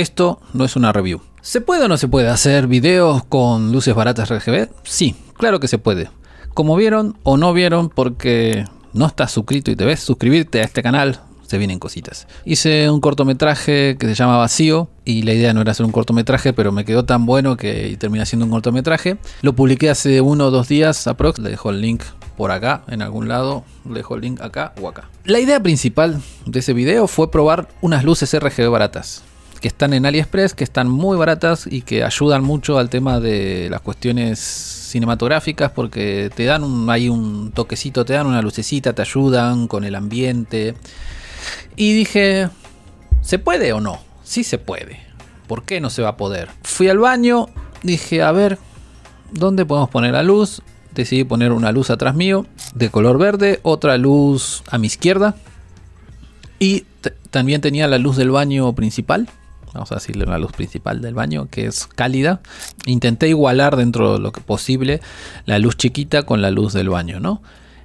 esto no es una review. ¿Se puede o no se puede hacer videos con luces baratas RGB? Sí, claro que se puede. Como vieron o no vieron, porque no estás suscrito y te ves, suscribirte a este canal, se vienen cositas. Hice un cortometraje que se llama Vacío y la idea no era hacer un cortometraje, pero me quedó tan bueno que terminé siendo un cortometraje. Lo publiqué hace uno o dos días aprox, le dejo el link por acá, en algún lado, le dejo el link acá o acá. La idea principal de ese video fue probar unas luces RGB baratas que están en AliExpress, que están muy baratas y que ayudan mucho al tema de las cuestiones cinematográficas porque te dan un, un toquecito, te dan una lucecita, te ayudan con el ambiente. Y dije, ¿se puede o no? Sí se puede. ¿Por qué no se va a poder? Fui al baño, dije, a ver, ¿dónde podemos poner la luz? Decidí poner una luz atrás mío de color verde, otra luz a mi izquierda y también tenía la luz del baño principal vamos a decirle la luz principal del baño, que es cálida. Intenté igualar dentro de lo que posible la luz chiquita con la luz del baño, ¿no?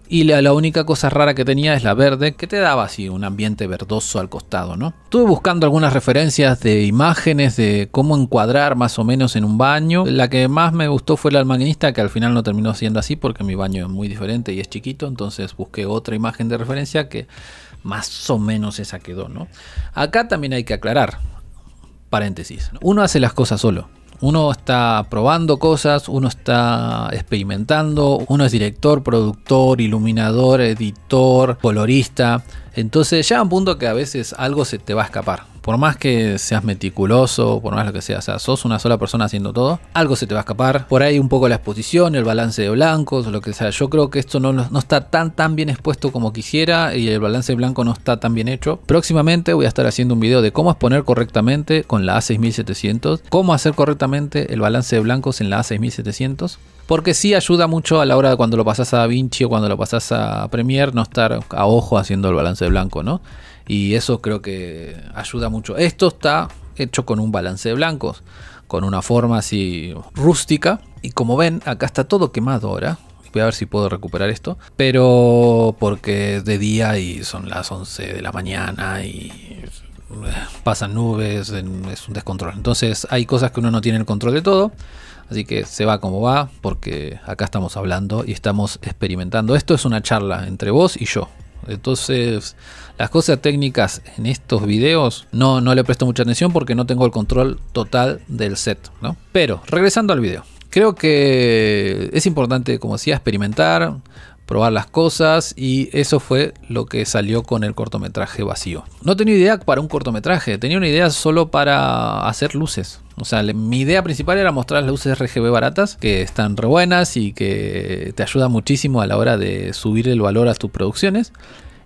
Y la, única cosa rara que tenía es la verde, que te daba así un ambiente verdoso al costado, ¿no? Estuve buscando algunas referencias de imágenes de cómo encuadrar más o menos en un baño. La que más me gustó fue la del que al final no terminó siendo así porque mi baño es muy diferente y es chiquito, entonces busqué otra imagen de referencia que más o menos esa quedó, ¿no? Acá también hay que aclarar, paréntesis, uno hace las cosas solo. Uno está probando cosas, uno está experimentando, uno es director, productor, iluminador, editor, colorista. Entonces llega un punto que a veces algo se te va a escapar. Por más que seas meticuloso, por más lo que sea, o sea, sos una sola persona haciendo todo, algo se te va a escapar. Por ahí un poco la exposición, el balance de blancos, lo que sea. Yo creo que esto no, no está tan, tan bien expuesto como quisiera y el balance de blanco no está tan bien hecho. Próximamente voy a estar haciendo un video de cómo exponer correctamente con la A6700, cómo hacer correctamente el balance de blancos en la A6700. Porque sí ayuda mucho a la hora de cuando lo pasas a Vinci o cuando lo pasas a Premiere, no estar a ojo haciendo el balance blanco, ¿no? Y eso creo que ayuda mucho. Esto está hecho con un balance de blancos, con una forma así rústica. Y como ven, acá está todo quemado ahora. Voy a ver si puedo recuperar esto. Pero porque de día y son las 11 de la mañana y eh, pasan nubes, es un descontrol. Entonces hay cosas que uno no tiene el control de todo. Así que se va como va, porque acá estamos hablando y estamos experimentando. Esto es una charla entre vos y yo. Entonces, las cosas técnicas en estos videos no, le presto mucha atención porque no tengo el control total del set. ¿no? Pero, regresando al video, creo que es importante, como decía, experimentar, probar las cosas y eso fue lo que salió con el cortometraje vacío. No tenía idea para un cortometraje, tenía una idea solo para hacer luces. O sea, mi idea principal era mostrar las luces RGB baratas, que están re buenas y que te ayuda muchísimo a la hora de subir el valor a tus producciones.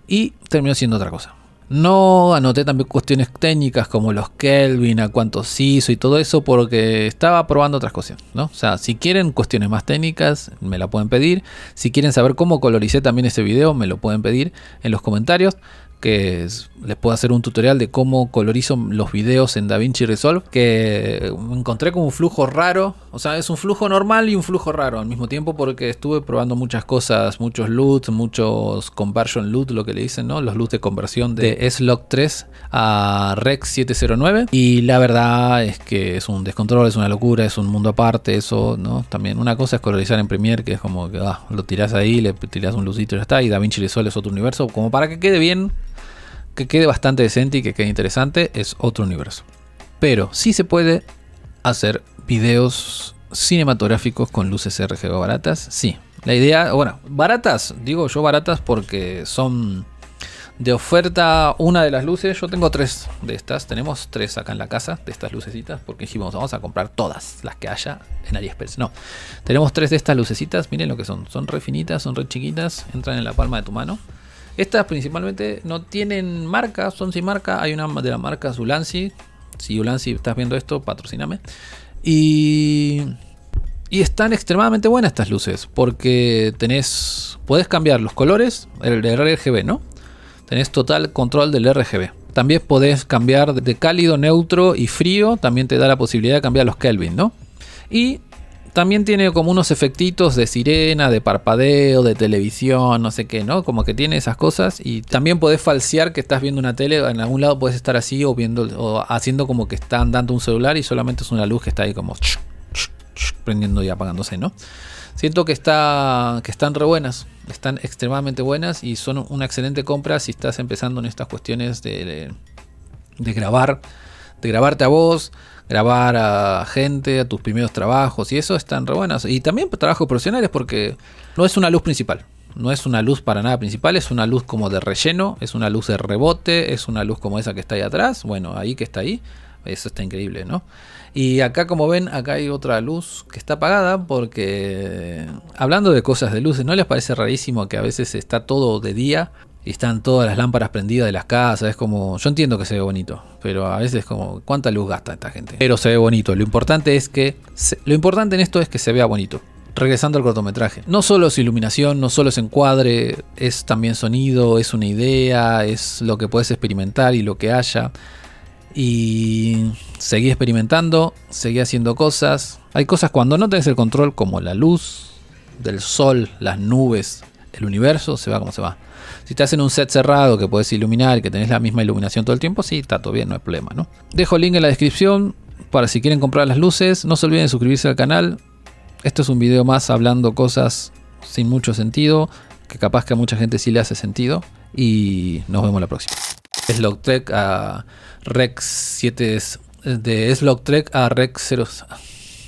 Y terminó siendo otra cosa. No anoté también cuestiones técnicas como los Kelvin, a cuántos hizo y todo eso, porque estaba probando otras cosas, ¿no? O sea, si quieren cuestiones más técnicas, me la pueden pedir. Si quieren saber cómo coloricé también este video, me lo pueden pedir en los comentarios que les puedo hacer un tutorial de cómo colorizo los videos en DaVinci Resolve, que encontré como un flujo raro, o sea, es un flujo normal y un flujo raro al mismo tiempo porque estuve probando muchas cosas, muchos LUTs, muchos conversion LUTs lo que le dicen, ¿no? Los LUTs de conversión de s log 3 a Rec 709 y la verdad es que es un descontrol, es una locura, es un mundo aparte, eso, ¿no? También una cosa es colorizar en Premiere, que es como que ah, lo tiras ahí, le tirás un lucito y ya está, y DaVinci Resolve es otro universo, como para que quede bien que quede bastante decente y que quede interesante es otro universo. Pero sí se puede hacer videos cinematográficos con luces RGB baratas, sí. La idea, bueno, baratas, digo yo baratas porque son de oferta una de las luces. Yo tengo tres de estas, tenemos tres acá en la casa de estas lucecitas porque dijimos vamos a comprar todas las que haya en AliExpress. No, tenemos tres de estas lucecitas, miren lo que son, son re finitas, son re chiquitas, entran en la palma de tu mano estas principalmente no tienen marca, son sin marca. Hay una de la marca Zulansi. Si Zulansi estás viendo esto, patrocíname. Y, están extremadamente buenas estas luces porque tenés, puedes cambiar los colores, el RGB, ¿no? Tenés total control del RGB. También podés cambiar de cálido, neutro y frío. También te da la posibilidad de cambiar los Kelvin, ¿no? Y también tiene como unos efectitos de sirena, de parpadeo, de televisión, no sé qué, ¿no? Como que tiene esas cosas y también podés falsear que estás viendo una tele, en algún lado puedes estar así o viendo o haciendo como que están dando un celular y solamente es una luz que está ahí como prendiendo y apagándose, ¿no? Siento que está que están re buenas, están extremadamente buenas y son una excelente compra si estás empezando en estas cuestiones de, de, de grabar, de grabarte a vos grabar a gente, a tus primeros trabajos y eso están re buenas. Y también pues, trabajos profesionales porque no es una luz principal. No es una luz para nada principal, es una luz como de relleno, es una luz de rebote, es una luz como esa que está ahí atrás, bueno, ahí que está ahí, eso está increíble, ¿no? Y acá como ven, acá hay otra luz que está apagada porque eh, hablando de cosas de luces, ¿no les parece rarísimo que a veces está todo de día están todas las lámparas prendidas de las casas. Es como, yo entiendo que se ve bonito, pero a veces como, ¿cuánta luz gasta esta gente? Pero se ve bonito. Lo importante es que, lo importante en esto es que se vea bonito. Regresando al cortometraje, no solo es iluminación, no solo es encuadre, es también sonido, es una idea, es lo que puedes experimentar y lo que haya. Y seguí experimentando, seguí haciendo cosas. Hay cosas cuando no tenés el control, como la luz del sol, las nubes, el universo se va como se va. Si estás en un set cerrado que puedes iluminar, y que tenés la misma iluminación todo el tiempo, sí, está todo bien, no hay problema, ¿no? Dejo el link en la descripción para si quieren comprar las luces. No se olviden de suscribirse al canal. Esto es un video más hablando cosas sin mucho sentido, que capaz que a mucha gente sí le hace sentido. Y nos vemos la próxima. Trek a Rex 7 de Trek a Rex 0.